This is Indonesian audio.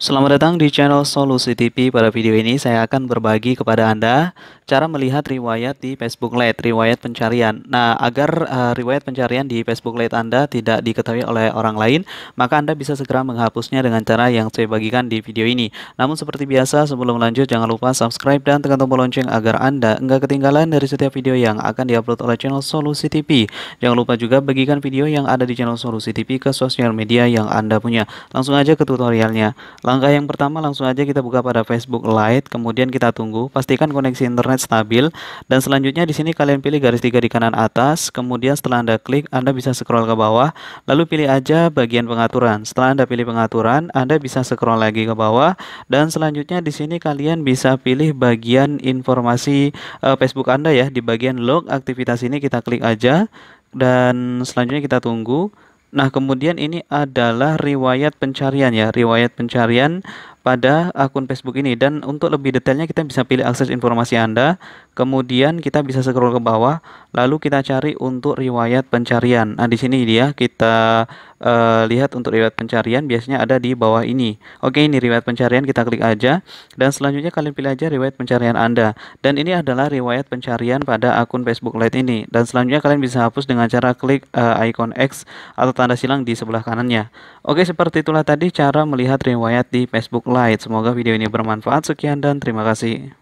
Selamat datang di channel Solusi TV. Pada video ini saya akan berbagi kepada Anda cara melihat riwayat di Facebook Lite, riwayat pencarian. Nah, agar uh, riwayat pencarian di Facebook Lite Anda tidak diketahui oleh orang lain, maka Anda bisa segera menghapusnya dengan cara yang saya bagikan di video ini. Namun seperti biasa, sebelum lanjut jangan lupa subscribe dan tekan tombol lonceng agar Anda enggak ketinggalan dari setiap video yang akan diupload oleh channel Solusi TV. Jangan lupa juga bagikan video yang ada di channel Solusi TV ke sosial media yang Anda punya. Langsung aja ke tutorialnya. Langkah yang pertama langsung aja kita buka pada Facebook Lite, kemudian kita tunggu, pastikan koneksi internet stabil dan selanjutnya di sini kalian pilih garis tiga di kanan atas, kemudian setelah Anda klik Anda bisa scroll ke bawah, lalu pilih aja bagian pengaturan. Setelah Anda pilih pengaturan, Anda bisa scroll lagi ke bawah dan selanjutnya di sini kalian bisa pilih bagian informasi uh, Facebook Anda ya, di bagian log aktivitas ini kita klik aja dan selanjutnya kita tunggu Nah, kemudian ini adalah riwayat pencarian ya, riwayat pencarian pada akun Facebook ini dan untuk lebih detailnya kita bisa pilih akses informasi Anda kemudian kita bisa scroll ke bawah lalu kita cari untuk riwayat pencarian nah di sini dia kita uh, lihat untuk riwayat pencarian biasanya ada di bawah ini oke ini riwayat pencarian kita klik aja dan selanjutnya kalian pilih aja riwayat pencarian Anda dan ini adalah riwayat pencarian pada akun Facebook Lite ini dan selanjutnya kalian bisa hapus dengan cara klik uh, icon X atau tanda silang di sebelah kanannya oke seperti itulah tadi cara melihat riwayat di Facebook Like, Semoga video ini bermanfaat. Sekian dan terima kasih.